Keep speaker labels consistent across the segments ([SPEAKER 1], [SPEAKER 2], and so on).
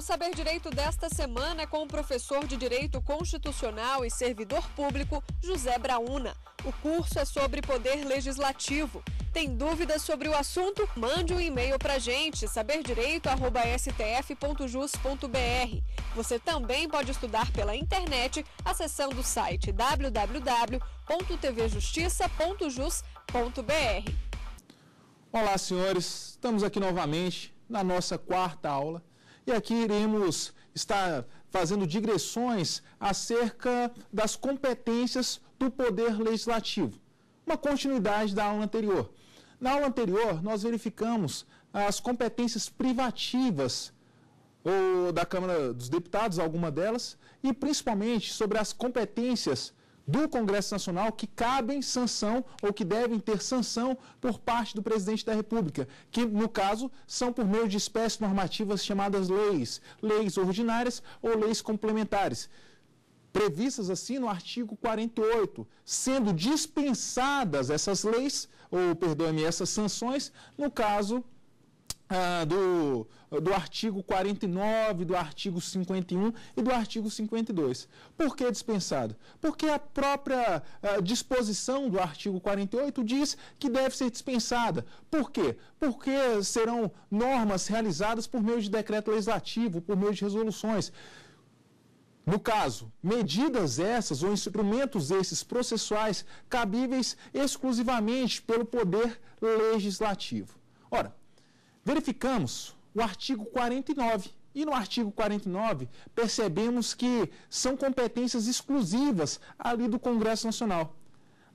[SPEAKER 1] O Saber Direito desta semana é com o professor de Direito Constitucional e servidor público José Brauna. O curso é sobre poder legislativo. Tem dúvidas sobre o assunto? Mande um e-mail para gente, saberdireito.stf.jus.br. Você também pode estudar pela internet acessando o site www.tvjustiça.jus.br. Olá, senhores. Estamos aqui novamente na nossa quarta aula e aqui iremos estar fazendo digressões acerca das competências do Poder Legislativo. Uma continuidade da aula anterior. Na aula anterior, nós verificamos as competências privativas ou da Câmara dos Deputados, alguma delas, e principalmente sobre as competências do Congresso Nacional que cabem sanção ou que devem ter sanção por parte do presidente da República, que, no caso, são por meio de espécies normativas chamadas leis, leis ordinárias ou leis complementares previstas assim no artigo 48, sendo dispensadas essas leis, ou perdoe-me, essas sanções, no caso ah, do, do artigo 49, do artigo 51 e do artigo 52. Por que dispensado? Porque a própria ah, disposição do artigo 48 diz que deve ser dispensada. Por quê? Porque serão normas realizadas por meio de decreto legislativo, por meio de resoluções. No caso, medidas essas ou instrumentos esses processuais cabíveis exclusivamente pelo Poder Legislativo. Ora, verificamos o artigo 49. E no artigo 49, percebemos que são competências exclusivas ali do Congresso Nacional.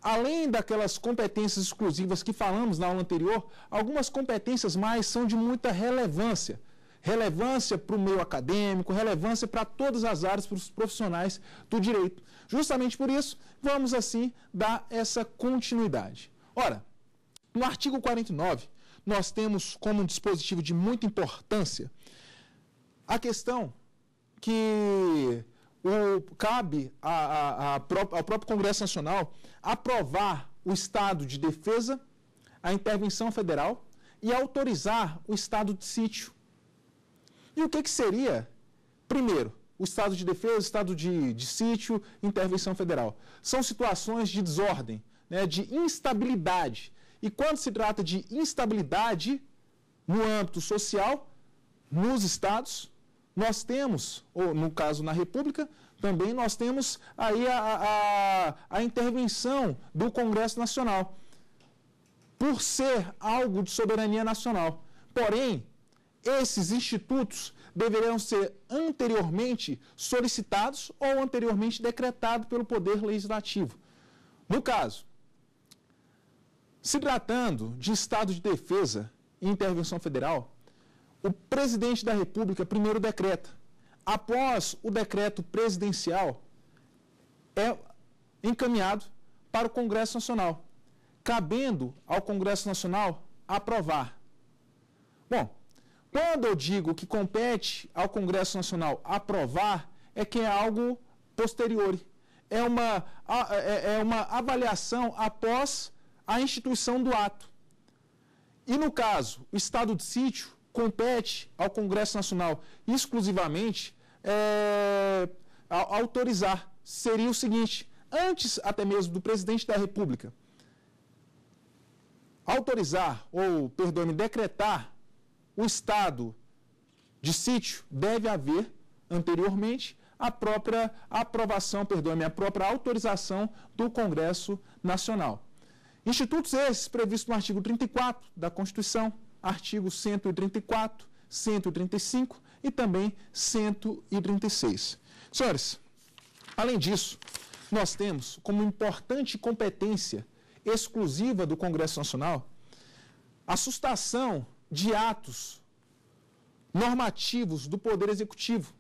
[SPEAKER 1] Além daquelas competências exclusivas que falamos na aula anterior, algumas competências mais são de muita relevância. Relevância para o meio acadêmico, relevância para todas as áreas, para os profissionais do direito. Justamente por isso, vamos assim dar essa continuidade. Ora, no artigo 49, nós temos como um dispositivo de muita importância a questão que o, cabe a, a, a, ao próprio Congresso Nacional aprovar o estado de defesa, a intervenção federal e autorizar o estado de sítio. E o que, que seria, primeiro, o estado de defesa, o estado de, de sítio, intervenção federal? São situações de desordem, né, de instabilidade e quando se trata de instabilidade no âmbito social, nos estados, nós temos, ou no caso na República, também nós temos aí a, a, a intervenção do Congresso Nacional, por ser algo de soberania nacional. Porém, esses institutos deverão ser anteriormente solicitados ou anteriormente decretados pelo Poder Legislativo. No caso, se tratando de estado de defesa e intervenção federal, o presidente da República primeiro decreta. Após o decreto presidencial, é encaminhado para o Congresso Nacional, cabendo ao Congresso Nacional aprovar. Bom, quando eu digo que compete ao Congresso Nacional aprovar, é que é algo posterior, é uma, é, é uma avaliação após a instituição do ato. E no caso, o estado de sítio compete ao Congresso Nacional exclusivamente é, a, a autorizar. Seria o seguinte, antes até mesmo do presidente da República autorizar ou, perdoe-me, decretar o estado de sítio, deve haver anteriormente a própria aprovação, perdoe-me, a própria autorização do Congresso Nacional. Institutos esses previstos no artigo 34 da Constituição, artigo 134, 135 e também 136. Senhores, além disso, nós temos como importante competência exclusiva do Congresso Nacional a sustação de atos normativos do Poder Executivo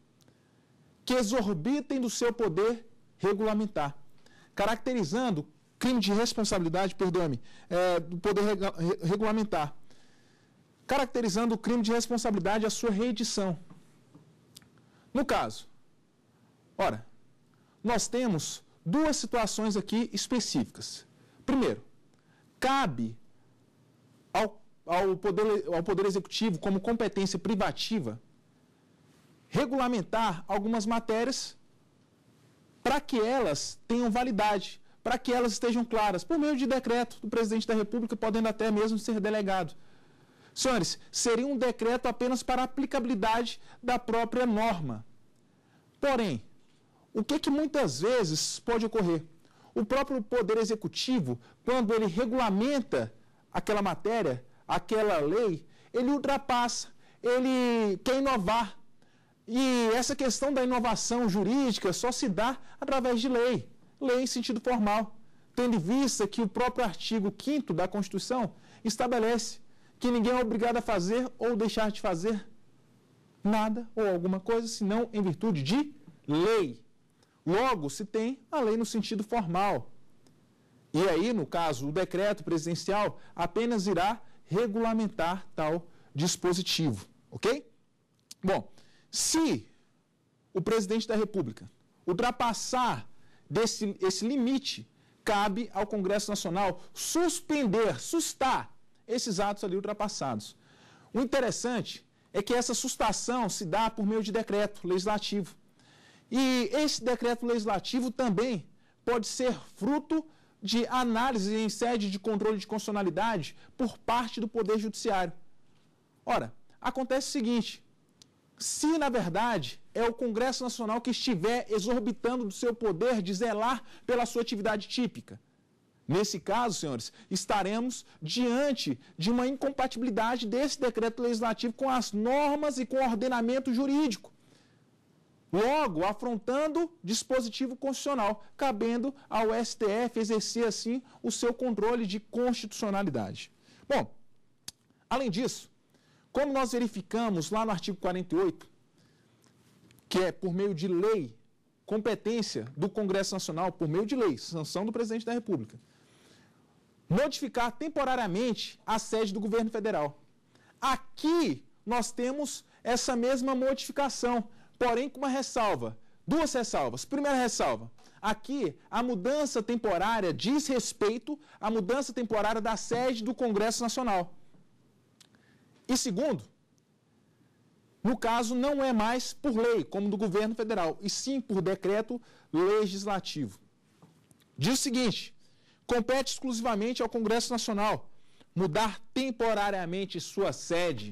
[SPEAKER 1] que exorbitem do seu poder regulamentar, caracterizando crime de responsabilidade, perdoe-me, é, do poder rega, regulamentar, caracterizando o crime de responsabilidade a sua reedição. No caso, ora, nós temos duas situações aqui específicas. Primeiro, cabe ao, ao, poder, ao Poder Executivo, como competência privativa, regulamentar algumas matérias para que elas tenham validade, para que elas estejam claras, por meio de decreto do presidente da República, podendo até mesmo ser delegado. Senhores, seria um decreto apenas para aplicabilidade da própria norma. Porém, o que, que muitas vezes pode ocorrer? O próprio Poder Executivo, quando ele regulamenta aquela matéria, aquela lei, ele ultrapassa, ele quer inovar. E essa questão da inovação jurídica só se dá através de lei lei em sentido formal, tendo em vista que o próprio artigo 5 da Constituição estabelece que ninguém é obrigado a fazer ou deixar de fazer nada ou alguma coisa, senão em virtude de lei. Logo, se tem a lei no sentido formal. E aí, no caso, o decreto presidencial apenas irá regulamentar tal dispositivo, ok? Bom, se o presidente da República ultrapassar desse esse limite, cabe ao Congresso Nacional suspender, sustar esses atos ali ultrapassados. O interessante é que essa sustação se dá por meio de decreto legislativo. E esse decreto legislativo também pode ser fruto de análise em sede de controle de constitucionalidade por parte do Poder Judiciário. Ora, acontece o seguinte: se na verdade é o Congresso Nacional que estiver exorbitando do seu poder de zelar pela sua atividade típica. Nesse caso, senhores, estaremos diante de uma incompatibilidade desse decreto legislativo com as normas e com o ordenamento jurídico. Logo, afrontando dispositivo constitucional, cabendo ao STF exercer assim o seu controle de constitucionalidade. Bom, além disso, como nós verificamos lá no artigo 48, que é por meio de lei, competência do Congresso Nacional, por meio de lei, sanção do presidente da República, modificar temporariamente a sede do governo federal. Aqui nós temos essa mesma modificação, porém com uma ressalva. Duas ressalvas. Primeira ressalva: aqui a mudança temporária diz respeito à mudança temporária da sede do Congresso Nacional. E segundo, no caso, não é mais por lei, como do governo federal, e sim por decreto legislativo. Diz o seguinte: compete exclusivamente ao Congresso Nacional mudar temporariamente sua sede.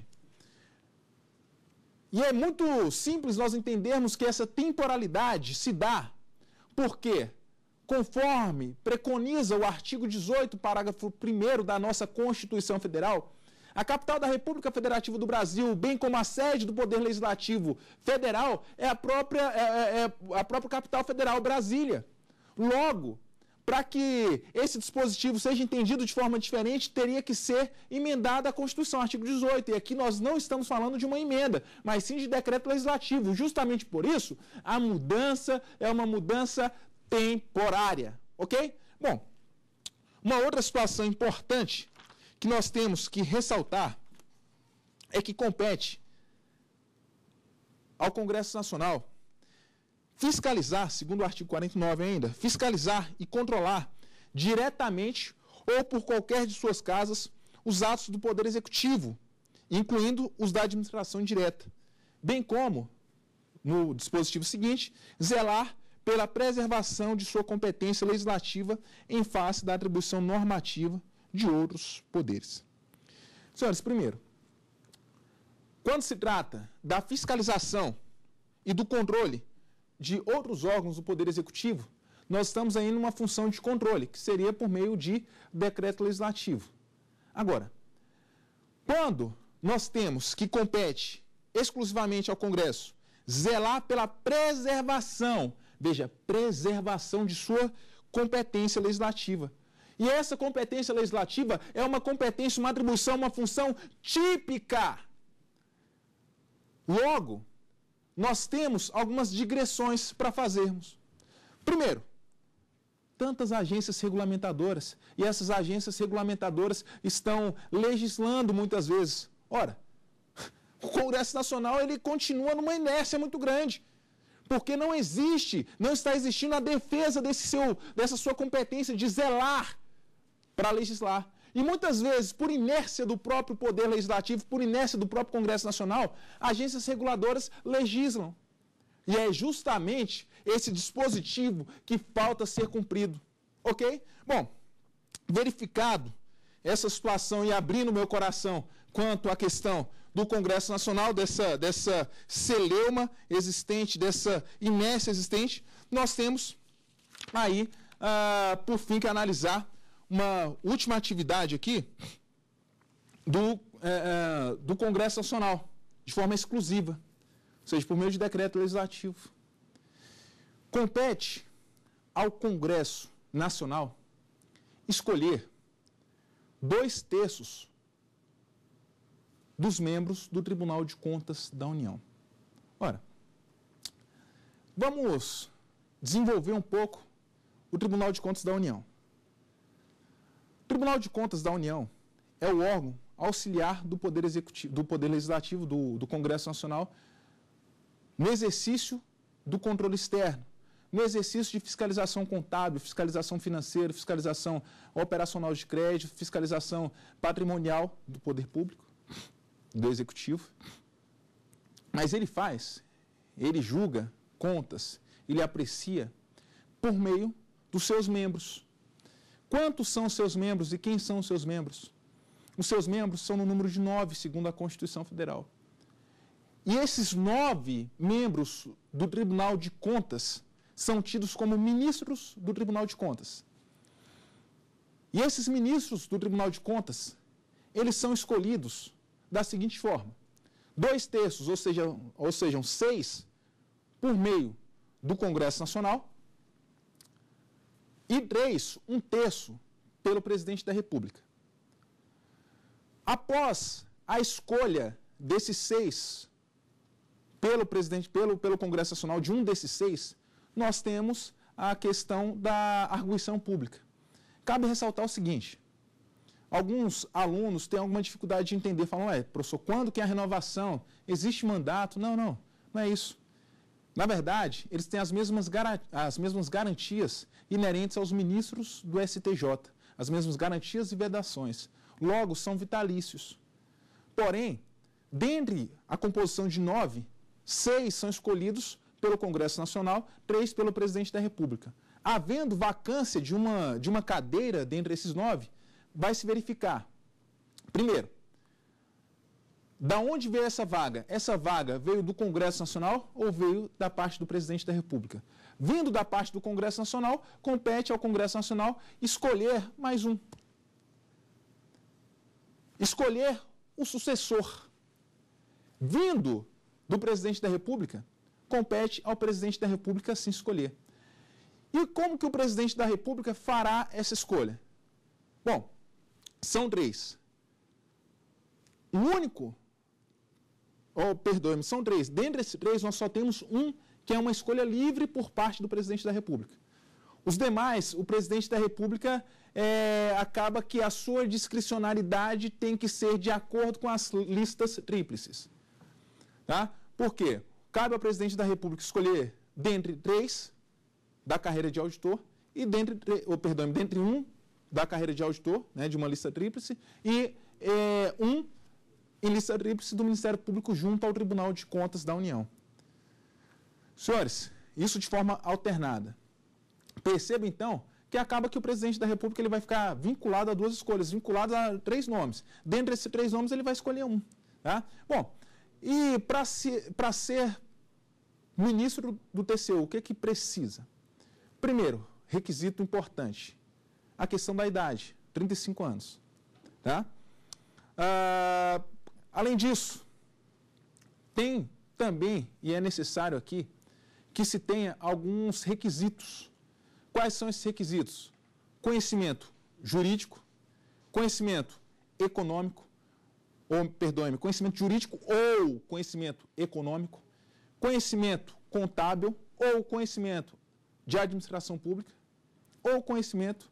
[SPEAKER 1] E é muito simples nós entendermos que essa temporalidade se dá porque, conforme preconiza o artigo 18, parágrafo 1 da nossa Constituição Federal, a capital da República Federativa do Brasil, bem como a sede do Poder Legislativo Federal, é a própria, é, é, é a própria capital federal, Brasília. Logo, para que esse dispositivo seja entendido de forma diferente, teria que ser emendada a Constituição, artigo 18. E aqui nós não estamos falando de uma emenda, mas sim de decreto legislativo. Justamente por isso, a mudança é uma mudança temporária, ok? Bom, uma outra situação importante que nós temos que ressaltar é que compete ao Congresso Nacional fiscalizar, segundo o artigo 49 ainda, fiscalizar e controlar diretamente ou por qualquer de suas casas os atos do Poder Executivo, incluindo os da administração indireta, bem como, no dispositivo seguinte, zelar pela preservação de sua competência legislativa em face da atribuição normativa de outros poderes. Senhores, primeiro, quando se trata da fiscalização e do controle de outros órgãos do Poder Executivo, nós estamos ainda numa função de controle, que seria por meio de decreto legislativo. Agora, quando nós temos que compete exclusivamente ao Congresso zelar pela preservação, veja, preservação de sua competência legislativa e essa competência legislativa é uma competência, uma atribuição, uma função típica. Logo, nós temos algumas digressões para fazermos. Primeiro, tantas agências regulamentadoras, e essas agências regulamentadoras estão legislando muitas vezes. Ora, o Congresso Nacional ele continua numa inércia muito grande porque não existe, não está existindo a defesa desse seu, dessa sua competência de zelar para legislar. E muitas vezes, por inércia do próprio Poder Legislativo, por inércia do próprio Congresso Nacional, agências reguladoras legislam. E é justamente esse dispositivo que falta ser cumprido. Ok? Bom, verificado essa situação e abrindo meu coração quanto à questão do Congresso Nacional, dessa, dessa celeuma existente, dessa inércia existente, nós temos aí, ah, por fim, que analisar uma última atividade aqui do, é, é, do Congresso Nacional, de forma exclusiva, ou seja, por meio de decreto legislativo. Compete ao Congresso Nacional escolher dois terços dos membros do Tribunal de Contas da União. Ora, vamos desenvolver um pouco o Tribunal de Contas da União. Tribunal de Contas da União é o órgão auxiliar do Poder, Executivo, do poder Legislativo, do, do Congresso Nacional, no exercício do controle externo, no exercício de fiscalização contábil, fiscalização financeira, fiscalização operacional de crédito, fiscalização patrimonial do Poder Público, do Executivo. Mas ele faz, ele julga contas, ele aprecia por meio dos seus membros Quantos são seus membros e quem são os seus membros? Os seus membros são no número de nove, segundo a Constituição Federal. E esses nove membros do Tribunal de Contas são tidos como ministros do Tribunal de Contas. E esses ministros do Tribunal de Contas, eles são escolhidos da seguinte forma: dois terços, ou seja, ou sejam seis, por meio do Congresso Nacional, e três, um terço pelo presidente da República. Após a escolha desses seis pelo presidente, pelo, pelo Congresso Nacional, de um desses seis, nós temos a questão da arguição pública. Cabe ressaltar o seguinte: alguns alunos têm alguma dificuldade de entender, falam, é, professor, quando que é a renovação? Existe mandato? Não, não, não é isso. Na verdade, eles têm as mesmas, as mesmas garantias inerentes aos ministros do STJ, as mesmas garantias e vedações. Logo, são vitalícios. Porém, dentre a composição de nove, seis são escolhidos pelo Congresso Nacional, três pelo presidente da República. Havendo vacância de uma, de uma cadeira dentre esses nove, vai se verificar, primeiro, da onde veio essa vaga? Essa vaga veio do Congresso Nacional ou veio da parte do presidente da República? Vindo da parte do Congresso Nacional, compete ao Congresso Nacional escolher mais um. Escolher o sucessor. Vindo do presidente da República, compete ao presidente da República se escolher. E como que o presidente da República fará essa escolha? Bom, são três. O único oh, perdoe-me, são três. Dentre esses três, nós só temos um que é uma escolha livre por parte do presidente da República. Os demais, o presidente da República é, acaba que a sua discricionariedade tem que ser de acordo com as listas tríplices. Tá? Por quê? Cabe ao presidente da República escolher dentre três da carreira de auditor e dentre, ou, perdão, dentre um da carreira de auditor, né, de uma lista tríplice, e é, um em lista tríplice do Ministério Público junto ao Tribunal de Contas da União. Senhores, isso de forma alternada. Perceba então que acaba que o presidente da República ele vai ficar vinculado a duas escolhas, vinculado a três nomes. Dentre esses três nomes ele vai escolher um. Tá? Bom, e para se, ser ministro do TCU, o que, que precisa? Primeiro, requisito importante, a questão da idade, 35 anos. Tá? Ah, Além disso, tem também, e é necessário aqui, que se tenha alguns requisitos. Quais são esses requisitos? Conhecimento jurídico, conhecimento econômico, ou, perdoe-me, conhecimento jurídico ou conhecimento econômico, conhecimento contábil ou conhecimento de administração pública ou conhecimento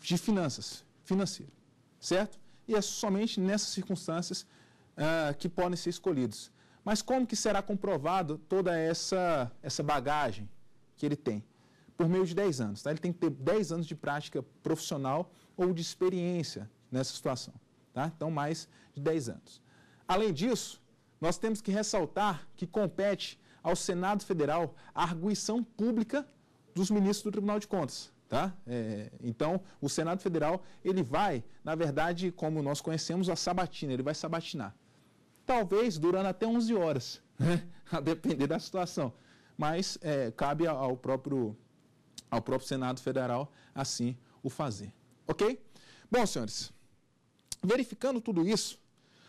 [SPEAKER 1] de finanças, financeiro, certo? e é somente nessas circunstâncias uh, que podem ser escolhidos. Mas como que será comprovado toda essa, essa bagagem que ele tem? Por meio de 10 anos. Tá? Ele tem que ter 10 anos de prática profissional ou de experiência nessa situação. Tá? Então, mais de 10 anos. Além disso, nós temos que ressaltar que compete ao Senado Federal a arguição pública dos ministros do Tribunal de Contas. Tá? É, então, o Senado Federal, ele vai, na verdade, como nós conhecemos, a sabatina, ele vai sabatinar. Talvez durando até 11 horas, né? a depender da situação. Mas é, cabe ao próprio, ao próprio Senado Federal, assim, o fazer. Ok? Bom, senhores, verificando tudo isso,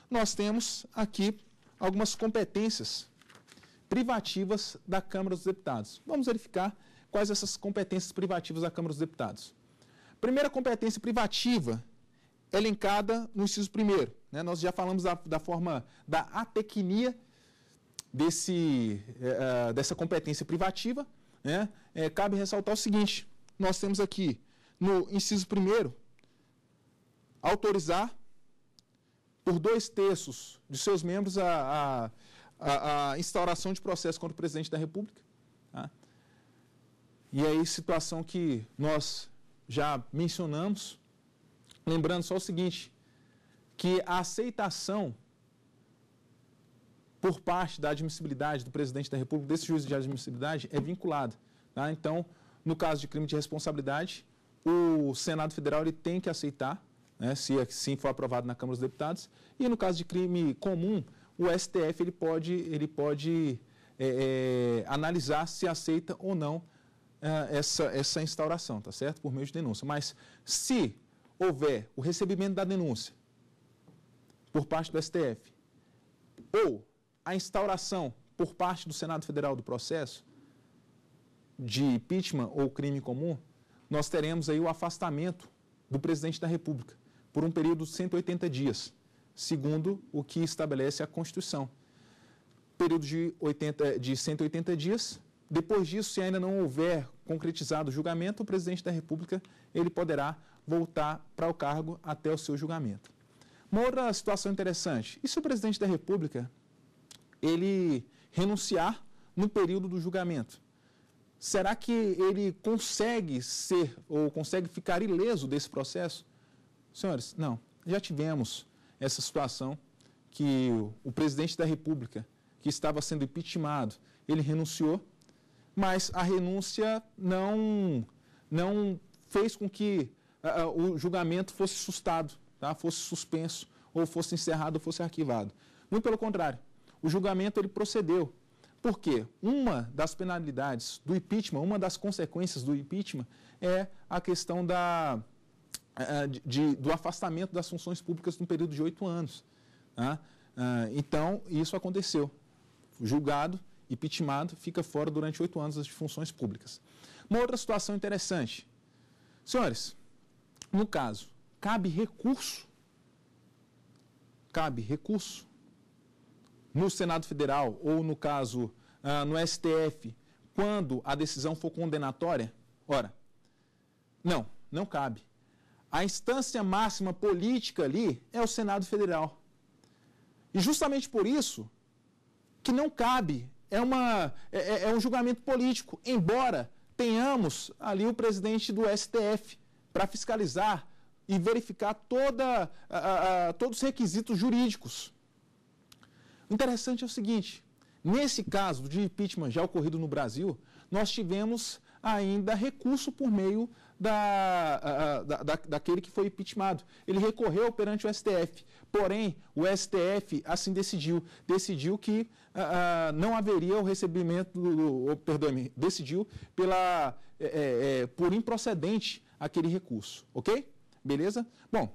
[SPEAKER 1] nós temos aqui algumas competências privativas da Câmara dos Deputados. Vamos verificar quais essas competências privativas da Câmara dos Deputados. Primeira competência privativa, é elencada no inciso 1 né? Nós já falamos da, da forma da atecnia desse, é, dessa competência privativa. Né? É, cabe ressaltar o seguinte, nós temos aqui no inciso 1 autorizar por dois terços de seus membros a, a, a, a instauração de processo contra o presidente da República. Tá? E aí, situação que nós já mencionamos, lembrando só o seguinte, que a aceitação por parte da admissibilidade do presidente da República desse juízo de admissibilidade é vinculada. Tá? Então, no caso de crime de responsabilidade, o Senado Federal ele tem que aceitar, né, se assim for aprovado na Câmara dos Deputados, e no caso de crime comum, o STF ele pode, ele pode é, é, analisar se aceita ou não é, essa, essa instauração, tá certo? Por meio de denúncia. Mas se houver o recebimento da denúncia por parte do STF ou a instauração por parte do Senado Federal do processo de impeachment ou crime comum, nós teremos aí o afastamento do presidente da República por um período de 180 dias, segundo o que estabelece a Constituição. Período de, 80, de 180 dias, depois disso, se ainda não houver concretizado o julgamento, o presidente da República ele poderá voltar para o cargo até o seu julgamento. Uma outra situação interessante: e se o presidente da República ele renunciar no período do julgamento? Será que ele consegue ser ou consegue ficar ileso desse processo? Senhores, não. Já tivemos essa situação que o, o presidente da República, que estava sendo impeachmentado, ele renunciou mas a renúncia não, não fez com que uh, o julgamento fosse sustado, tá? fosse suspenso, ou fosse encerrado, ou fosse arquivado. Muito pelo contrário, o julgamento ele procedeu. Por quê? Uma das penalidades do impeachment, uma das consequências do impeachment é a questão da, ah, de, de, do afastamento das funções públicas num período de oito anos. Tá? Então, isso aconteceu. Julgado, impeachmentado, fica fora durante oito anos das funções públicas. Uma outra situação interessante. Senhores, no caso, cabe recurso. Cabe recurso. No Senado Federal ou, no caso, ah, no STF, quando a decisão for condenatória? Ora, não, não cabe. A instância máxima política ali é o Senado Federal. E justamente por isso que não cabe é, uma, é, é, é um julgamento político, embora tenhamos ali o presidente do STF para fiscalizar e verificar toda, a, a, todos os requisitos jurídicos. O interessante é o seguinte: nesse caso de impeachment já ocorrido no Brasil, nós tivemos ainda recurso por meio da, da, da, daquele que foi impeachmentado. Ele recorreu perante o STF. Porém, o STF assim decidiu. Decidiu que não haveria o recebimento, do, perdoe-me, decidiu pela, é, é, é, por improcedente aquele recurso. Ok? Beleza? Bom,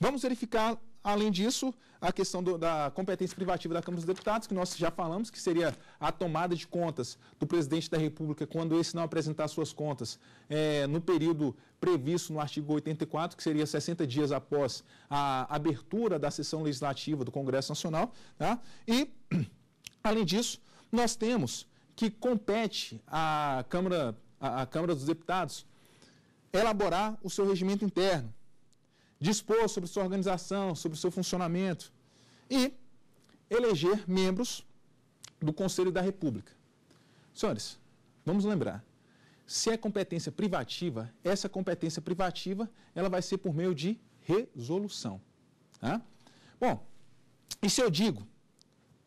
[SPEAKER 1] vamos verificar Além disso, a questão do, da competência privativa da Câmara dos Deputados, que nós já falamos que seria a tomada de contas do presidente da República quando esse não apresentar suas contas é, no período previsto no artigo 84, que seria 60 dias após a abertura da sessão legislativa do Congresso Nacional. Tá? E, além disso, nós temos que compete à Câmara, à Câmara dos Deputados elaborar o seu regimento interno dispor sobre sua organização, sobre seu funcionamento e eleger membros do Conselho da República. Senhores, vamos lembrar, se é competência privativa, essa competência privativa ela vai ser por meio de resolução. Tá? Bom, e se eu digo,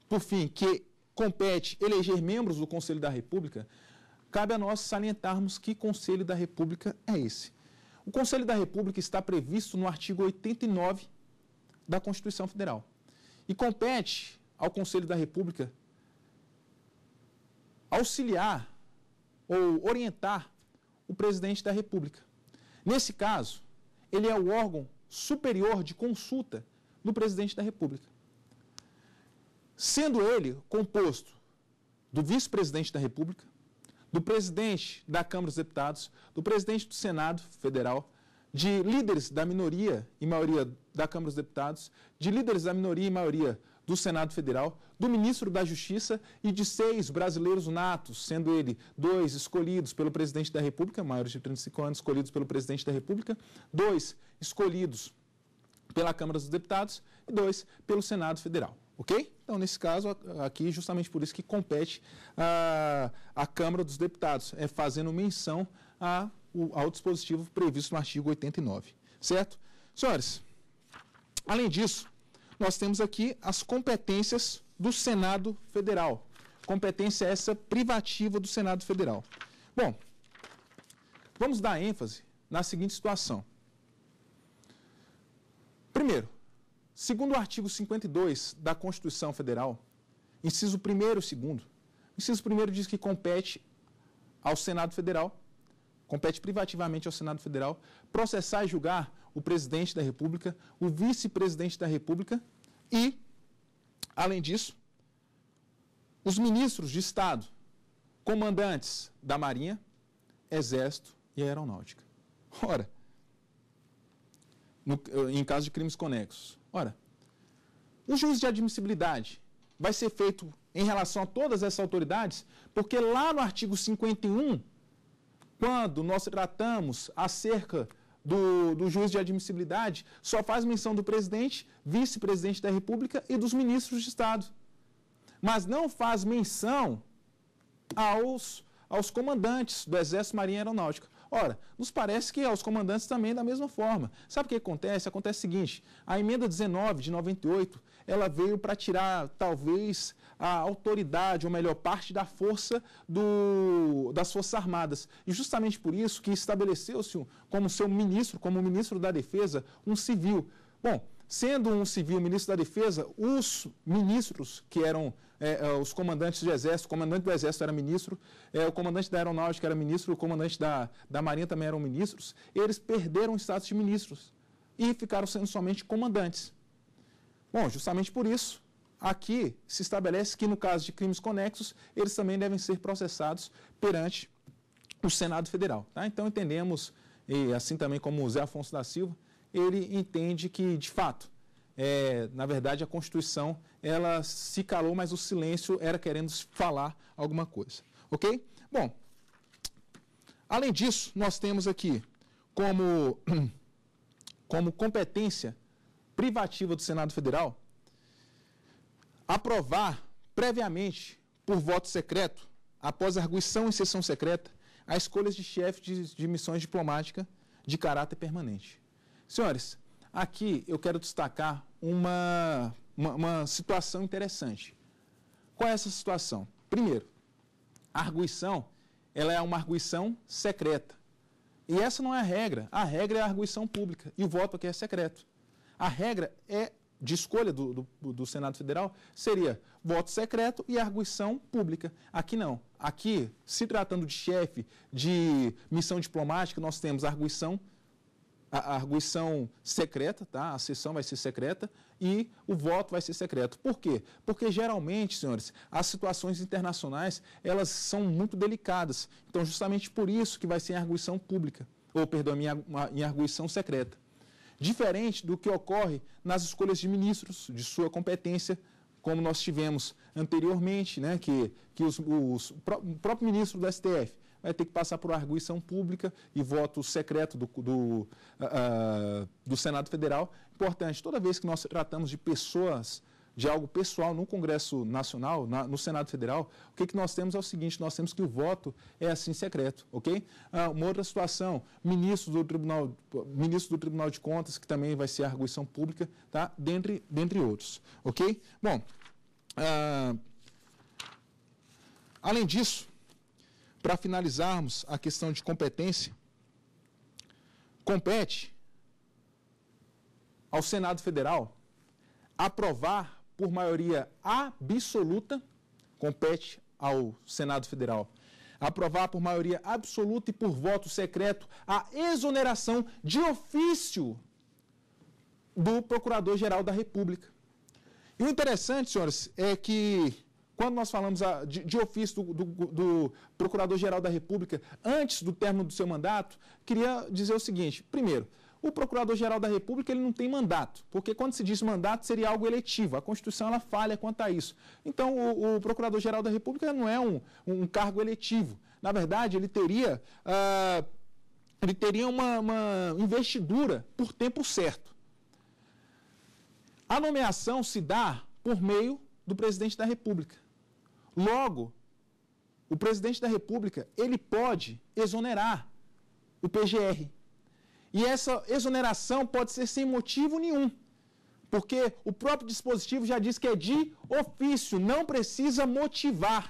[SPEAKER 1] por fim, que compete eleger membros do Conselho da República, cabe a nós salientarmos que Conselho da República é esse. O Conselho da República está previsto no artigo 89 da Constituição Federal e compete ao Conselho da República auxiliar ou orientar o presidente da República. Nesse caso, ele é o órgão superior de consulta do presidente da República. Sendo ele composto do vice-presidente da República, do presidente da Câmara dos Deputados, do presidente do Senado Federal, de líderes da minoria e maioria da Câmara dos Deputados, de líderes da minoria e maioria do Senado Federal, do ministro da Justiça e de seis brasileiros natos, sendo ele dois escolhidos pelo presidente da República, maiores de 35 anos, escolhidos pelo presidente da República, dois escolhidos pela Câmara dos Deputados e dois pelo Senado Federal. Ok? Então, nesse caso, aqui, justamente por isso que compete a, a Câmara dos Deputados, é fazendo menção a, o, ao dispositivo previsto no artigo 89. Certo? Senhores, além disso, nós temos aqui as competências do Senado Federal. Competência essa privativa do Senado Federal. Bom, vamos dar ênfase na seguinte situação. Primeiro, Segundo o artigo 52 da Constituição Federal, inciso 1 e 2, inciso 1 diz que compete ao Senado Federal, compete privativamente ao Senado Federal, processar e julgar o presidente da República, o vice-presidente da República e, além disso, os ministros de Estado, comandantes da Marinha, Exército e Aeronáutica. Ora, no, em caso de crimes conexos. Ora, o juízo de admissibilidade vai ser feito em relação a todas essas autoridades, porque lá no artigo 51, quando nós tratamos acerca do, do juiz de admissibilidade, só faz menção do presidente, vice-presidente da República e dos ministros de Estado. Mas não faz menção aos, aos comandantes do Exército, Marinha e Aeronáutica. Ora, nos parece que aos comandantes também é da mesma forma. Sabe o que acontece? Acontece o seguinte: a emenda 19 de 98 ela veio para tirar talvez a autoridade, ou melhor, parte da força do, das Forças Armadas. E justamente por isso que estabeleceu-se como seu ministro, como ministro da Defesa, um civil. Bom, Sendo um civil ministro da Defesa, os ministros que eram é, é, os comandantes do Exército, o comandante do Exército era ministro, é, o comandante da Aeronáutica era ministro, o comandante da, da Marinha também eram ministros, eles perderam o status de ministros e ficaram sendo somente comandantes. Bom, justamente por isso, aqui se estabelece que no caso de crimes conexos, eles também devem ser processados perante o Senado Federal. Tá? Então entendemos, e assim também como o Zé Afonso da Silva, ele entende que, de fato, é, na verdade, a Constituição ela se calou, mas o silêncio era querendo falar alguma coisa. Ok? Bom, além disso, nós temos aqui como, como competência privativa do Senado Federal aprovar previamente, por voto secreto, após arguição em sessão secreta, a escolha de chefes de, de missões diplomáticas de caráter permanente. Senhores, aqui eu quero destacar uma, uma, uma situação interessante. Qual é essa situação? Primeiro, a arguição ela é uma arguição secreta. E essa não é a regra. A regra é a arguição pública e o voto aqui é secreto. A regra é de escolha do, do, do, Senado Federal seria voto secreto e arguição pública. Aqui não. Aqui, se tratando de chefe de missão diplomática, nós temos arguição a, arguição secreta, tá? A sessão vai ser secreta e o voto vai ser secreto. Por quê? Porque geralmente, senhores, as situações internacionais, elas são muito delicadas. Então, justamente por isso que vai ser em arguição pública, ou perdão, em arguição secreta. Diferente do que ocorre nas escolhas de ministros de sua competência, como nós tivemos anteriormente, né, que, que os, os, o próprio ministro do STF vai ter que passar por arguição pública e voto secreto do, do, uh, do Senado Federal. Importante, toda vez que nós tratamos de pessoas de algo pessoal no Congresso Nacional, na, no Senado Federal, o que, que nós temos é o seguinte: nós temos que o voto é assim secreto, ok? Ah, uma outra situação, ministro do Tribunal, ministro do Tribunal de Contas, que também vai ser arguição pública, tá? Dentre, dentre outros, ok? Bom, além disso, para finalizarmos a questão de competência, compete ao Senado Federal aprovar por maioria absoluta, compete ao Senado Federal aprovar por maioria absoluta e por voto secreto a exoneração de ofício do Procurador-Geral da República. E o interessante, senhores, é que quando nós falamos ah, de, de ofício do, do, do Procurador-Geral da República, antes do término do seu mandato, queria dizer o seguinte: primeiro, o Procurador-Geral da República ele não tem mandato, porque quando se diz mandato seria algo eletivo. A Constituição ela falha quanto a isso. Então, o, o Procurador-Geral da República não é um, um, cargo eletivo. Na verdade, ele teria, ah, ele teria uma, uma investidura por tempo certo. A nomeação se dá por meio do presidente da República. Logo, o presidente da República, ele pode exonerar o PGR. E essa exoneração pode ser sem motivo nenhum, porque o próprio dispositivo já diz que é de ofício, não precisa motivar.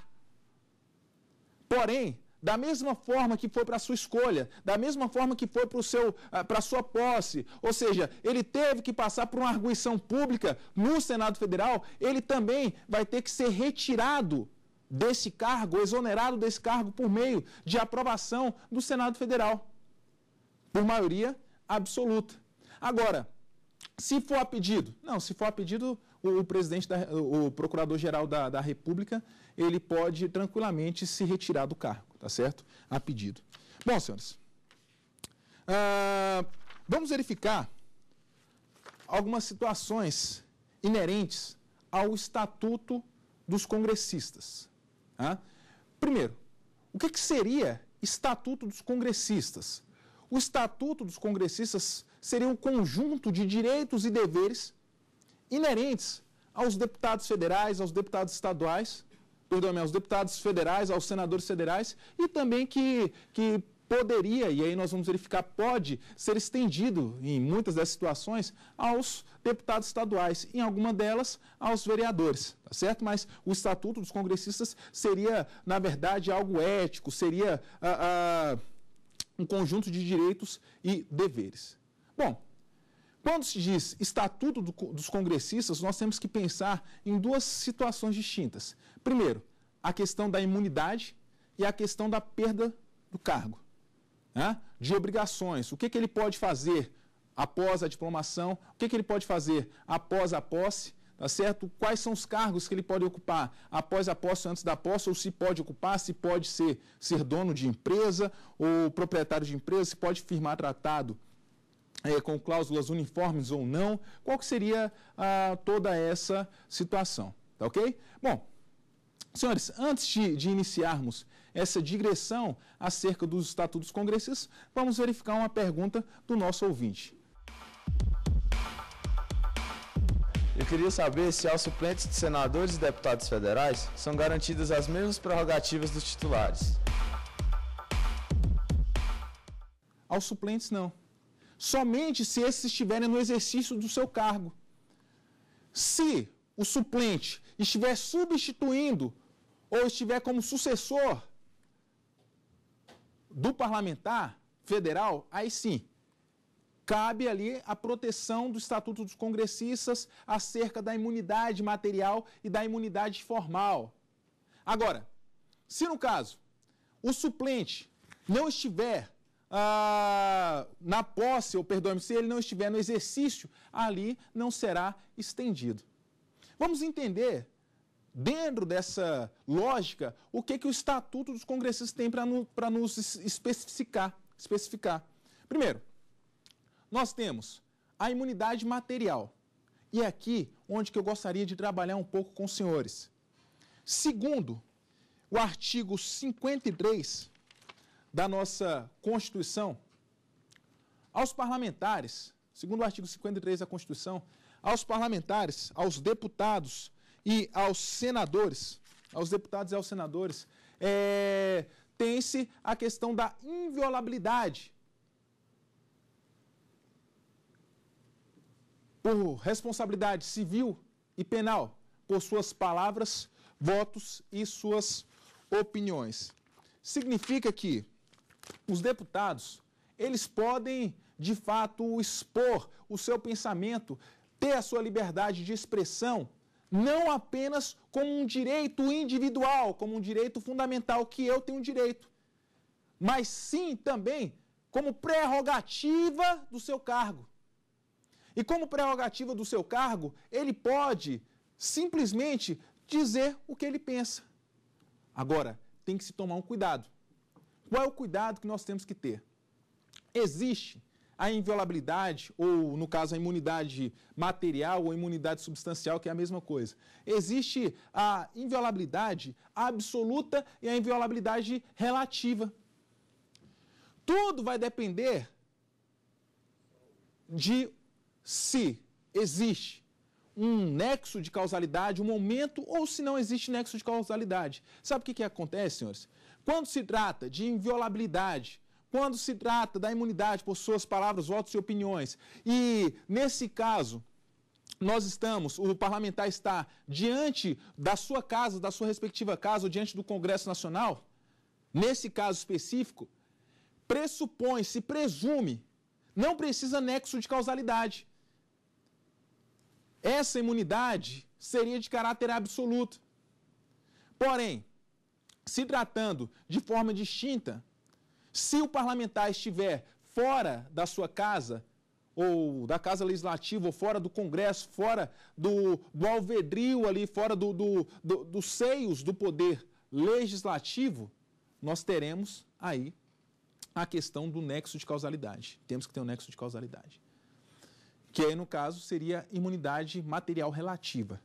[SPEAKER 1] Porém, da mesma forma que foi para sua escolha, da mesma forma que foi para ah, a sua posse, ou seja, ele teve que passar por uma arguição pública no Senado Federal, ele também vai ter que ser retirado desse cargo, exonerado desse cargo por meio de aprovação do Senado Federal, por maioria absoluta. Agora, se for a pedido, não, se for a pedido, o, presidente, da, o procurador-geral da, da República, ele pode tranquilamente se retirar do cargo, tá certo? A pedido. Bom, senhores, uh, vamos verificar algumas situações inerentes ao Estatuto dos Congressistas. Né? Primeiro, o que, é que seria Estatuto dos Congressistas? O Estatuto dos Congressistas seria um conjunto de direitos e deveres inerentes aos deputados federais, aos deputados estaduais, perdão, aos deputados federais, aos senadores federais e também que, que poderia, e aí nós vamos verificar, pode ser estendido em muitas das situações aos deputados estaduais, em alguma delas aos vereadores, tá certo? Mas o estatuto dos congressistas seria, na verdade, algo ético, seria ah, ah, um conjunto de direitos e deveres. Bom, quando se diz estatuto do, dos congressistas, nós temos que pensar em duas situações distintas. Primeiro, a questão da imunidade e a questão da perda do cargo né, de obrigações. O que, que ele pode fazer após a diplomação? O que, que ele pode fazer após a posse? tá certo? Quais são os cargos que ele pode ocupar após a posse antes da posse, ou se pode ocupar, se pode ser, ser dono de empresa ou proprietário de empresa, se pode firmar tratado é, com cláusulas uniformes ou não, qual que seria ah, toda essa situação, tá ok? Bom, senhores, antes de, de iniciarmos essa digressão acerca dos estatutos congressistas, vamos verificar uma pergunta do nosso ouvinte. Eu queria saber se aos suplentes de senadores e deputados federais são garantidas as mesmas prerrogativas dos titulares. Aos suplentes, não. Somente se esses estiverem no exercício do seu cargo. Se o suplente estiver substituindo ou estiver como sucessor do parlamentar federal, aí sim, cabe ali a proteção do Estatuto dos Congressistas acerca da imunidade material e da imunidade formal. Agora, se no caso o suplente não estiver ah, na posse, ou perdoe-me, se ele não estiver no exercício, ali não será estendido. Vamos entender Dentro dessa lógica, o que, que o Estatuto dos Congressistas tem para nos especificar, especificar? Primeiro, nós temos a imunidade material. E é aqui onde que eu gostaria de trabalhar um pouco com os senhores. Segundo, o artigo 53 da nossa Constituição, aos parlamentares, segundo o artigo 53 da Constituição, aos parlamentares, aos deputados, e aos senadores, aos deputados e aos senadores, é, tem-se a questão da inviolabilidade. Por responsabilidade civil e penal, por suas palavras, votos e suas opiniões. Significa que os deputados, eles podem, de fato, expor o seu pensamento, ter a sua liberdade de expressão não apenas como um direito individual, como um direito fundamental que eu tenho direito, mas sim também como prerrogativa do seu cargo. E como prerrogativa do seu cargo, ele pode simplesmente dizer o que ele pensa. Agora, tem que se tomar um cuidado. Qual é o cuidado que nós temos que ter? Existe a inviolabilidade, ou no caso a imunidade material ou imunidade substancial, que é a mesma coisa. Existe a inviolabilidade absoluta e a inviolabilidade relativa. Tudo vai depender de se existe um nexo de causalidade, um momento, ou se não existe nexo de causalidade. Sabe o que, que acontece, senhores? Quando se trata de inviolabilidade quando se trata da imunidade por suas palavras, votos e opiniões, e nesse caso, nós estamos, o parlamentar está diante da sua casa, da sua respectiva casa, ou diante do Congresso Nacional, nesse caso específico, pressupõe, se presume, não precisa nexo de causalidade. Essa imunidade seria de caráter absoluto. Porém, se tratando de forma distinta se o parlamentar estiver fora da sua casa, ou da Casa Legislativa, ou fora do Congresso, fora do, do ali, fora do, do, do, dos seios do poder legislativo, nós teremos aí a questão do nexo de causalidade. Temos que ter um nexo de causalidade. Que aí, no caso, seria imunidade material relativa.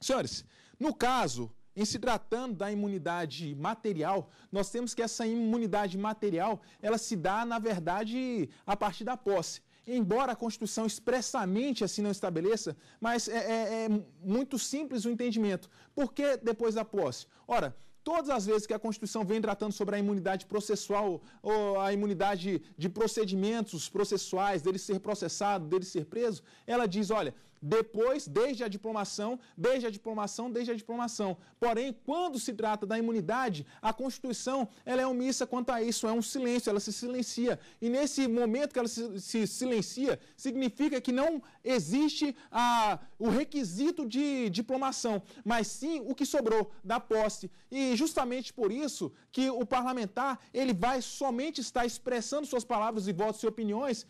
[SPEAKER 1] Senhores, no caso em se tratando da imunidade material, nós temos que essa imunidade material, ela se dá, na verdade, a partir da posse. Embora a Constituição expressamente assim não estabeleça, mas é, é, é muito simples o entendimento. Por que depois da posse? Ora, todas as vezes que a Constituição vem tratando sobre a imunidade processual ou a imunidade de procedimentos processuais, dele ser processado, dele ser preso, ela diz, olha, depois, desde a diplomação, desde a diplomação, desde a diplomação. Porém, quando se trata da imunidade, a Constituição ela é omissa quanto a isso, é um silêncio, ela se silencia. E nesse momento que ela se, silencia, significa que não existe a, o requisito de diplomação, mas sim o que sobrou da posse. E justamente por isso que o parlamentar ele vai somente estar expressando suas palavras e votos e opiniões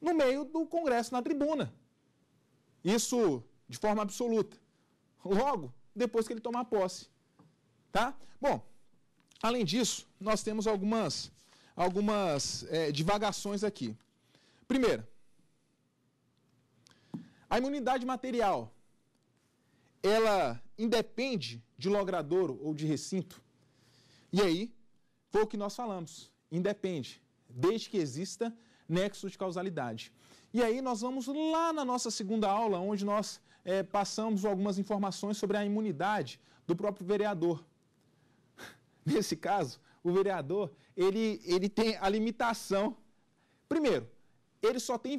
[SPEAKER 1] no meio do Congresso, na tribuna. Isso de forma absoluta. Logo, depois que ele tomar posse. Tá? Bom, além disso, nós temos algumas, algumas é, divagações aqui. Primeira, a imunidade material, ela independe de logradouro ou de recinto. E aí, foi o que nós falamos, independe, desde que exista nexo de causalidade. E aí nós vamos lá na nossa segunda aula, onde nós é, passamos algumas informações sobre a imunidade do próprio vereador. Nesse caso, o vereador, ele, ele tem a limitação. Primeiro, ele só tem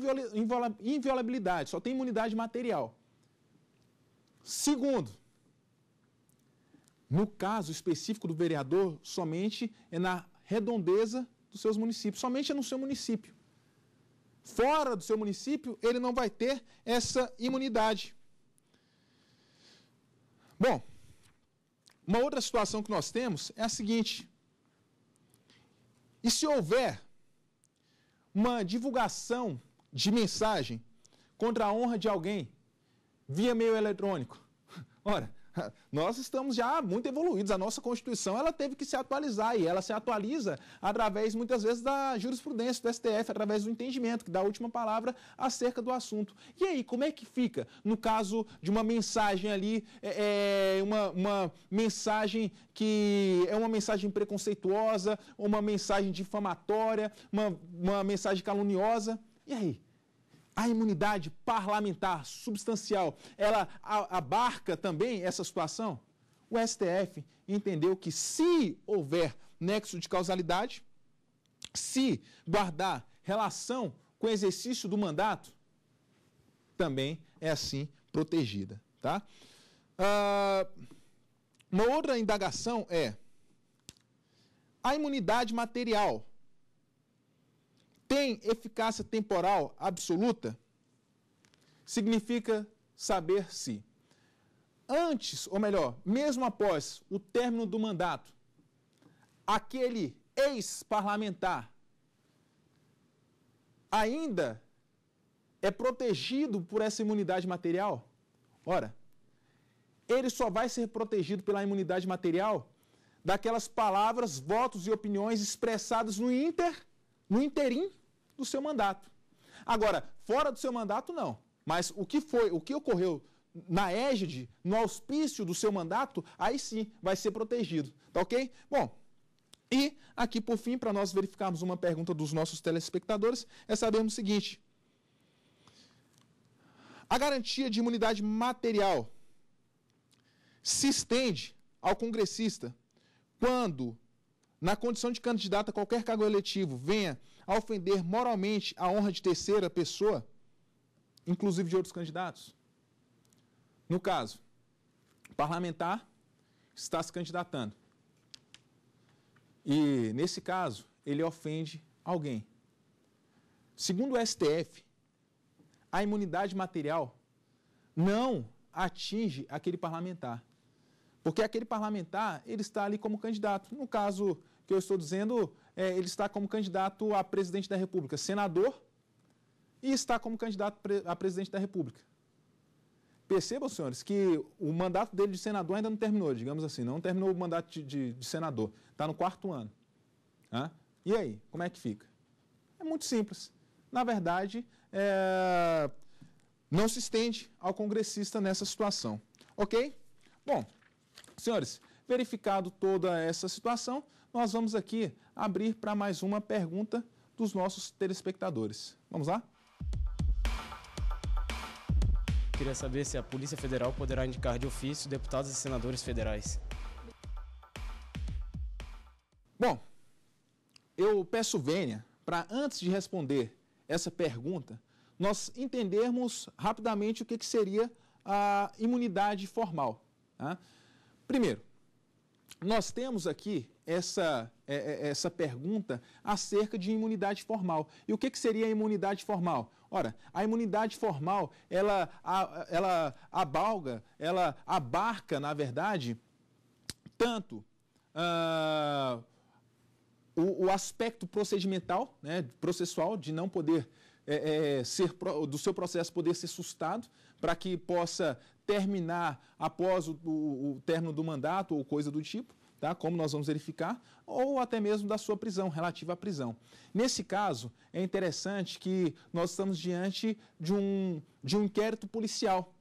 [SPEAKER 1] inviolabilidade, só tem imunidade material. Segundo, no caso específico do vereador, somente é na redondeza dos seus municípios, somente é no seu município fora do seu município, ele não vai ter essa imunidade. Bom, uma outra situação que nós temos é a seguinte: e se houver uma divulgação de mensagem contra a honra de alguém via meio eletrônico? Ora, Nós estamos já muito evoluídos. A nossa Constituição ela teve que se atualizar e ela se atualiza através, muitas vezes, da jurisprudência do STF, através do entendimento, que dá a última palavra acerca do assunto. E aí, como é que fica no caso de uma mensagem ali, é, é uma, uma mensagem que é uma mensagem preconceituosa, uma mensagem difamatória, uma, uma mensagem caluniosa? E aí? A imunidade parlamentar substancial, ela abarca também essa situação? O STF entendeu que se houver nexo de causalidade, se guardar relação com o exercício do mandato, também é assim protegida, tá? Uh, uma outra indagação é a imunidade material tem eficácia temporal absoluta? Significa saber se, antes, ou melhor, mesmo após o término do mandato, aquele ex-parlamentar ainda é protegido por essa imunidade material? Ora, ele só vai ser protegido pela imunidade material daquelas palavras, votos e opiniões expressadas no inter, no interim do seu mandato. Agora, fora do seu mandato, não. Mas o que foi, o que ocorreu na égide, no auspício do seu mandato, aí sim vai ser protegido. Tá ok? Bom. E aqui por fim, para nós verificarmos uma pergunta dos nossos telespectadores, é sabermos o seguinte: a garantia de imunidade material se estende ao congressista quando, na condição de candidato a qualquer cargo eletivo, venha a ofender moralmente a honra de terceira pessoa, inclusive de outros candidatos. No caso, parlamentar está se candidatando. E, nesse caso, ele ofende alguém. Segundo o STF, a imunidade material não atinge aquele parlamentar. Porque aquele parlamentar, ele está ali como candidato. No caso que eu estou dizendo, é, ele está como candidato a presidente da República, senador, e está como candidato a presidente da República. Percebam, senhores, que o mandato dele de senador ainda não terminou, digamos assim, não terminou o mandato de, de, de senador, está no quarto ano. Hã? E aí, como é que fica? É muito simples. Na verdade, é... não se estende ao congressista nessa situação. Ok? Bom, senhores, verificado toda essa situação, nós vamos aqui abrir para mais uma pergunta dos nossos telespectadores. Vamos lá? Queria saber se a Polícia Federal poderá indicar de ofício deputados e senadores federais. Bom, eu peço vênia para, antes de responder essa pergunta, nós entendermos rapidamente o que, que seria a imunidade formal. Tá? Primeiro, nós temos aqui essa, é, é, essa pergunta acerca de imunidade formal. E o que, seria a imunidade formal? Ora, a imunidade formal, ela, ela abalga, ela abarca, na verdade, tanto uh, o, o, aspecto procedimental, né, processual, de não poder é, é, ser do seu processo poder ser sustado para que possa terminar após o, o, o término do mandato ou coisa do tipo, tá? como nós vamos verificar, ou até mesmo da sua prisão, relativa à prisão. Nesse caso, é interessante que nós estamos diante de um, de um inquérito policial.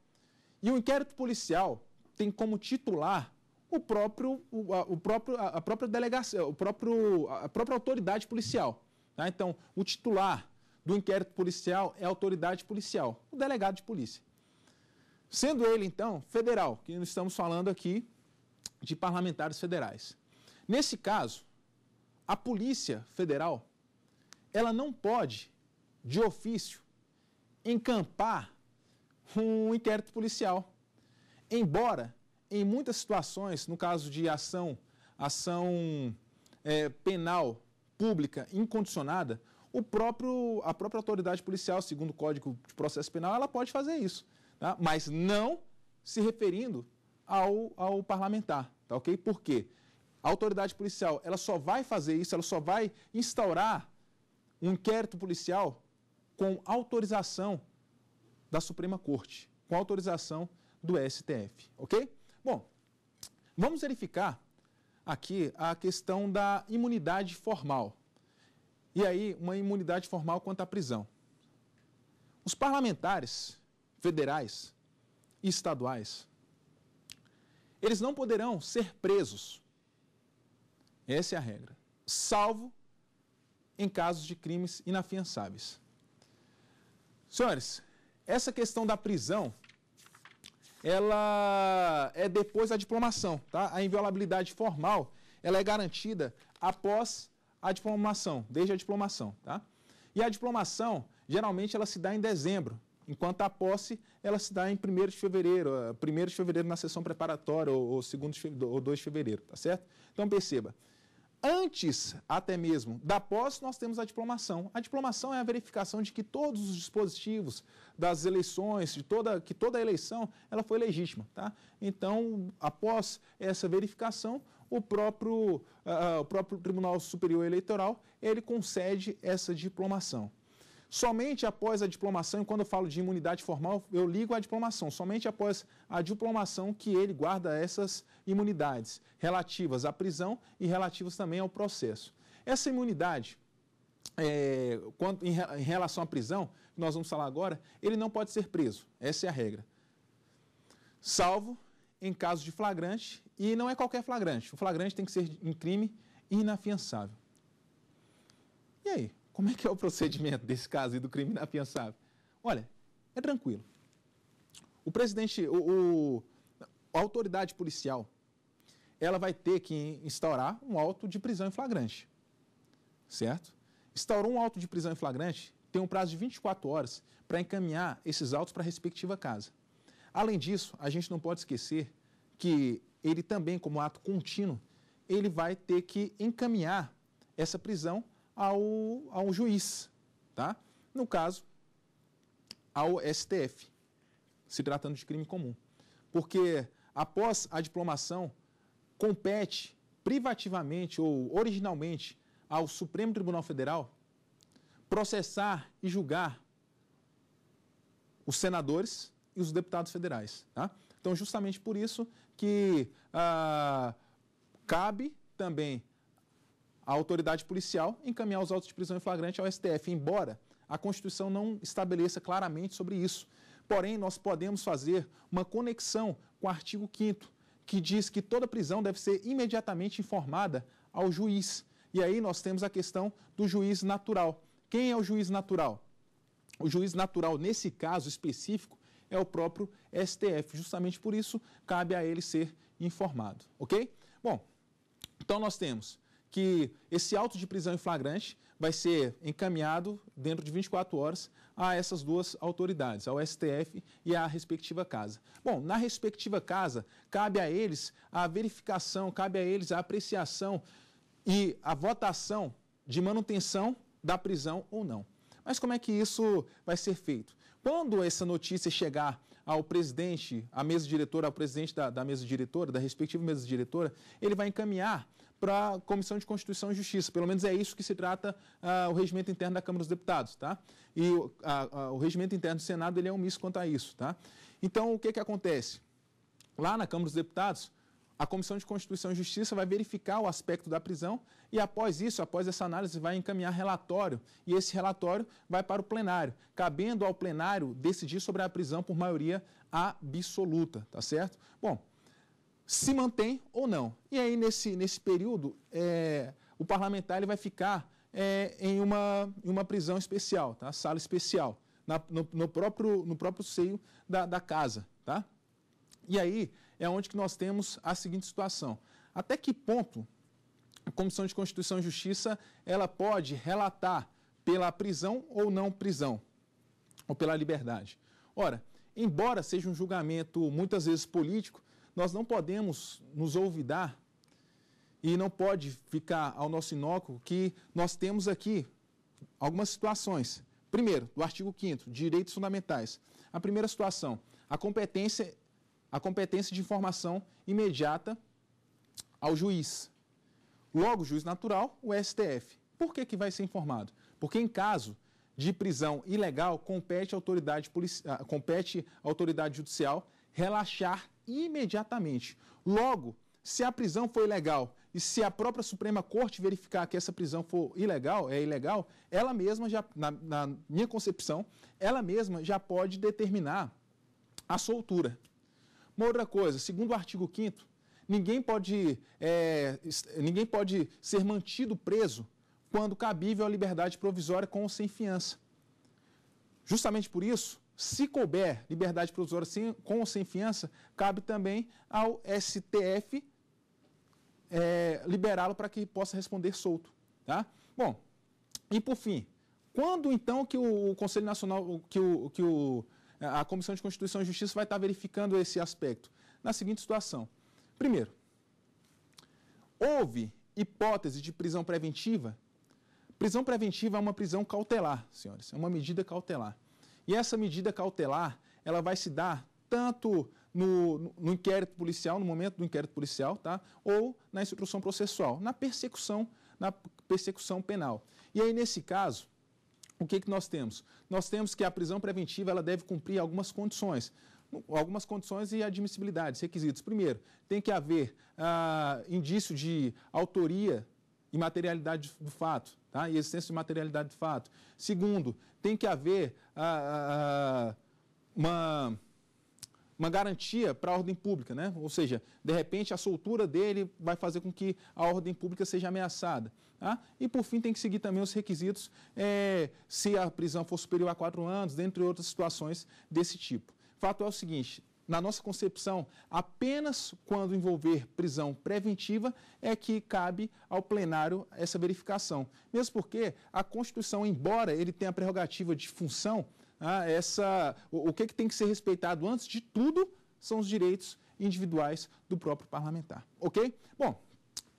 [SPEAKER 1] E o inquérito policial tem como titular o próprio, o, a, o próprio, a, a própria delegação o próprio, a própria autoridade policial. Tá? Então, o titular do inquérito policial é a autoridade policial, o delegado de polícia. Sendo ele, então, federal, que estamos falando aqui de parlamentares federais. Nesse caso, a Polícia Federal ela não pode, de ofício, encampar um inquérito policial. Embora, em muitas situações, no caso de ação, ação é, penal pública incondicionada, o próprio, a própria autoridade policial, segundo o Código de Processo Penal, ela pode fazer isso, tá? mas não se referindo ao, ao parlamentar, tá ok? Por quê? A autoridade policial, ela só vai fazer isso, ela só vai instaurar um inquérito policial com autorização da Suprema Corte, com autorização do STF, ok? Bom, vamos verificar aqui a questão da imunidade formal. E aí, uma imunidade formal quanto à prisão. Os parlamentares federais e estaduais eles não poderão ser presos. Essa é a regra. Salvo em casos de crimes inafiançáveis. Senhores, essa questão da prisão, ela é depois da diplomação, tá? A inviolabilidade formal, ela é garantida após a diplomação, desde a diplomação, tá? E a diplomação, geralmente, ela se dá em dezembro Enquanto a posse, ela se dá em 1 de fevereiro, 1 eh, de fevereiro na sessão preparatória, ou, ou, segundo ou 2 de fevereiro, tá certo? Então perceba, antes até mesmo da posse, nós temos a diplomação. A diplomação é a verificação de que todos os dispositivos das eleições, de toda, que toda eleição, ela foi legítima. Tá? Então, após essa verificação, o próprio, uh, o próprio Tribunal Superior Eleitoral, ele concede essa diplomação. Somente após a diplomação, e quando eu falo de imunidade formal, eu ligo à diplomação, somente após a diplomação que ele guarda essas imunidades relativas à prisão e relativas também ao processo. Essa imunidade, é, em, em relação à prisão, que nós vamos falar agora, ele não pode ser preso, essa é a regra. Salvo em caso de flagrante, e não é qualquer flagrante, o flagrante tem que ser um crime inafiançável. E aí? Como é que é o procedimento desse caso e do crime inafiançável? Olha, é tranquilo. O presidente, o, o, a autoridade policial, ela vai ter que instaurar um auto de prisão em flagrante, certo? Instaurou um auto de prisão em flagrante, tem um prazo de 24 horas para encaminhar esses autos para a respectiva casa. Além disso, a gente não pode esquecer que ele também, como ato contínuo, ele vai ter que encaminhar essa prisão ao, ao juiz, tá? No caso, ao STF, se tratando de crime comum. Porque após a diplomação, compete privativamente ou originalmente ao Supremo Tribunal Federal processar e julgar os senadores e os deputados federais. Tá? Então, justamente por isso que ah, cabe também a autoridade policial encaminhar os autos de prisão em flagrante ao STF, embora a Constituição não estabeleça claramente sobre isso. Porém, nós podemos fazer uma conexão com o artigo 5 que diz que toda prisão deve ser imediatamente informada ao juiz. E aí nós temos a questão do juiz natural. Quem é o juiz natural? O juiz natural, nesse caso específico, é o próprio STF. Justamente por isso, cabe a ele ser informado, ok? Bom, então nós temos que esse auto de prisão em flagrante vai ser encaminhado dentro de 24 horas a essas duas autoridades, ao STF e à respectiva casa. Bom, na respectiva casa, cabe a eles a verificação, cabe a eles a apreciação e a votação de manutenção da prisão ou não. Mas como é que isso vai ser feito? Quando essa notícia chegar ao presidente, à mesa diretora, ao presidente da, da mesa diretora, da respectiva mesa diretora, ele vai encaminhar para a Comissão de Constituição e Justiça. Pelo menos é isso que se trata ah, o regimento interno da Câmara dos Deputados, tá? E o regimento interno do Senado ele é omisso quanto a isso, tá? Então, o que, que acontece? Lá na Câmara dos Deputados, a Comissão de Constituição e Justiça vai verificar o aspecto da prisão e, após isso, após essa análise, vai encaminhar relatório e esse relatório vai para o plenário, cabendo ao plenário decidir sobre a prisão por maioria absoluta, tá certo? Bom, se mantém ou não. E aí, nesse, nesse período, é, o parlamentar ele vai ficar é, em, uma, em uma prisão especial, tá? sala especial, na, no, no, próprio, no próprio seio da, da casa. Tá? E aí é onde que nós temos a seguinte situação. Até que ponto a Comissão de Constituição e Justiça ela pode relatar pela prisão ou não prisão, ou pela liberdade? Ora, embora seja um julgamento muitas vezes político, nós não podemos nos olvidar e não pode ficar ao nosso inócuo que nós temos aqui algumas situações. Primeiro, do artigo 5 direitos fundamentais. A primeira situação, a competência, a competência de informação imediata ao juiz. Logo, juiz natural, o STF. Por que, que vai ser informado? Porque em caso de prisão ilegal, compete à autoridade, polici... Ah, compete à autoridade judicial relaxar imediatamente. Logo, se a prisão foi legal e se a própria Suprema Corte verificar que essa prisão for ilegal, é ilegal, ela mesma já, na, na minha concepção, ela mesma já pode determinar a soltura. Uma outra coisa, segundo o artigo 5 ninguém pode, é, ninguém pode ser mantido preso quando cabível a liberdade provisória com ou sem fiança. Justamente por isso, se couber liberdade provisória sem, com ou sem fiança, cabe também ao STF é, liberá-lo para que possa responder solto. Tá? Bom, e por fim, quando então que o Conselho Nacional, que, o, que o, a Comissão de Constituição e Justiça vai estar verificando esse aspecto? Na seguinte situação. Primeiro, houve hipótese de prisão preventiva? Prisão preventiva é uma prisão cautelar, senhores, é uma medida cautelar. E essa medida cautelar, ela vai se dar tanto no, no, inquérito policial, no momento do inquérito policial, tá? ou na instrução processual, na persecução, na persecução penal. E aí, nesse caso, o que, que nós temos? Nós temos que a prisão preventiva ela deve cumprir algumas condições algumas condições e admissibilidades, requisitos. Primeiro, tem que haver ah, indício de autoria imaterialidade do fato, tá? e existência de materialidade do fato. Segundo, tem que haver ah, ah, ah uma, uma garantia para a ordem pública, né? ou seja, de repente a soltura dele vai fazer com que a ordem pública seja ameaçada. Tá? E por fim tem que seguir também os requisitos é, se a prisão for superior a quatro anos, dentre outras situações desse tipo. Fato é o seguinte, na nossa concepção, apenas quando envolver prisão preventiva é que cabe ao plenário essa verificação. Mesmo porque a Constituição, embora ele tenha a prerrogativa de função, ah, essa, o, que, é que tem que ser respeitado antes de tudo são os direitos individuais do próprio parlamentar. Ok? Bom,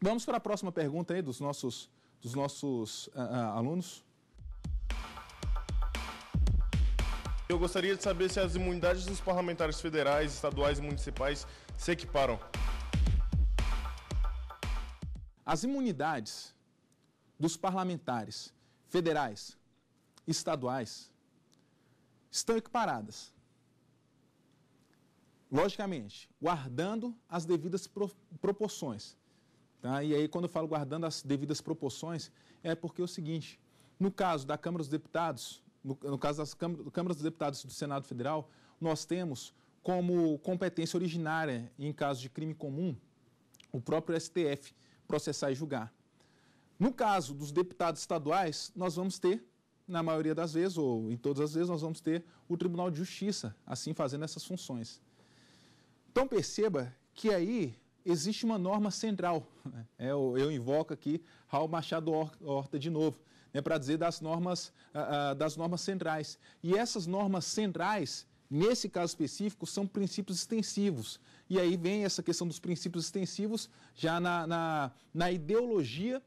[SPEAKER 1] vamos para a próxima pergunta aí dos nossos, dos nossos uh, uh, alunos. eu gostaria de saber se as imunidades dos parlamentares federais, estaduais e municipais se equiparam. As imunidades dos parlamentares federais, estaduais, estão equiparadas. Logicamente, guardando as devidas pro proporções. Tá? E aí, quando eu falo guardando as devidas proporções, é porque é o seguinte: no caso da Câmara dos Deputados, no, no caso das câmaras, câmaras dos Deputados do Senado Federal, nós temos como competência originária, em caso de crime comum, o próprio STF processar e julgar. No caso dos deputados estaduais, nós vamos ter, na maioria das vezes, ou em todas as vezes, nós vamos ter o Tribunal de Justiça, assim fazendo essas funções. Então perceba que aí existe uma norma central. Eu, né? é eu invoco aqui Raul Machado Horta de novo né, para dizer das normas, uh, das normas centrais. E essas normas centrais, nesse caso específico, são princípios extensivos. E aí vem essa questão dos princípios extensivos já na, na, na ideologia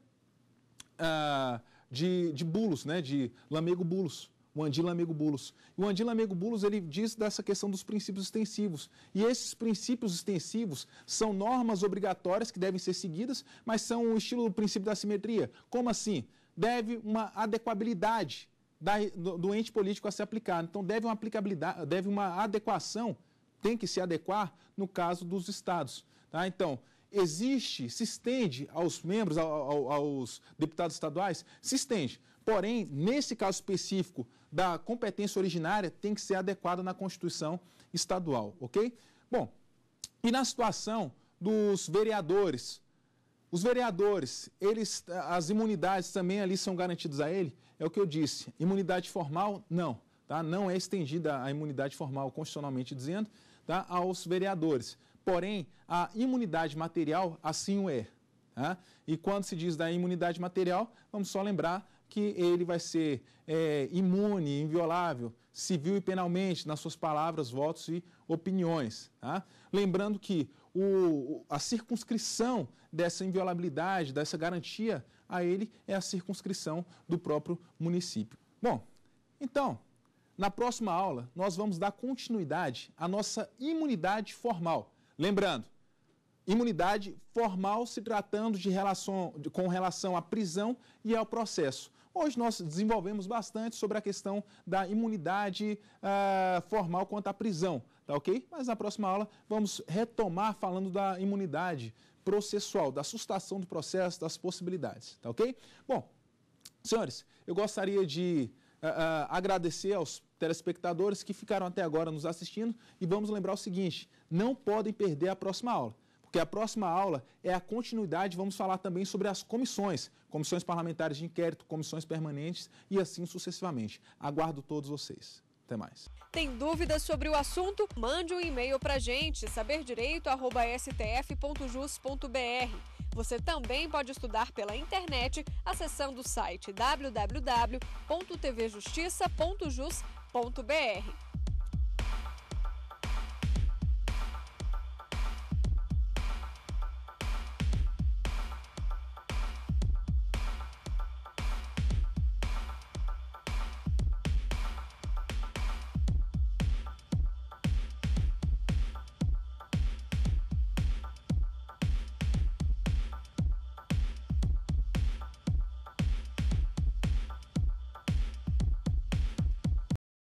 [SPEAKER 1] uh, de, de Bulos, né, de Lamego Bulos. O Andir Lamego Bulos. O Andir Lamego Bulos ele diz dessa questão dos princípios extensivos. E esses princípios extensivos são normas obrigatórias que devem ser seguidas, mas são o estilo do princípio da simetria. Como assim? deve uma adequabilidade da, do, do ente político a ser aplicado. Então, deve uma aplicabilidade, deve uma adequação, tem que se adequar no caso dos estados. Tá? Então, existe, se estende aos membros, ao, ao, aos deputados estaduais, se estende. Porém, nesse caso específico da competência originária, tem que ser adequada na Constituição estadual, ok? Bom, e na situação dos vereadores, os vereadores, eles, as imunidades também ali são garantidas a ele? É o que eu disse. Imunidade formal, não. Tá? Não é estendida a imunidade formal, constitucionalmente dizendo, tá? aos vereadores. Porém, a imunidade material, assim o é. Tá? E quando se diz da imunidade material, vamos só lembrar que ele vai ser é, imune, inviolável, civil e penalmente, nas suas palavras, votos e opiniões. Tá? Lembrando que o, a circunscrição dessa inviolabilidade, dessa garantia a ele, é a circunscrição do próprio município. Bom, então, na próxima aula, nós vamos dar continuidade à nossa imunidade formal. Lembrando, imunidade formal se tratando de relação, de, com relação à prisão e ao processo. Hoje nós desenvolvemos bastante sobre a questão da imunidade uh, formal quanto à prisão, tá ok? Mas na próxima aula vamos retomar falando da imunidade processual, da sustação do processo, das possibilidades, tá ok? Bom, senhores, eu gostaria de uh, uh, agradecer aos telespectadores que ficaram até agora nos assistindo e vamos lembrar o seguinte, não podem perder a próxima aula que a próxima aula é a continuidade, vamos falar também sobre as comissões, comissões parlamentares de inquérito, comissões permanentes e assim sucessivamente. Aguardo todos vocês. Até mais. Tem dúvidas sobre o assunto? Mande um e-mail para gente, saberdireito.stf.jus.br. Você também pode estudar pela internet acessando o site www.tvjustiça.jus.br.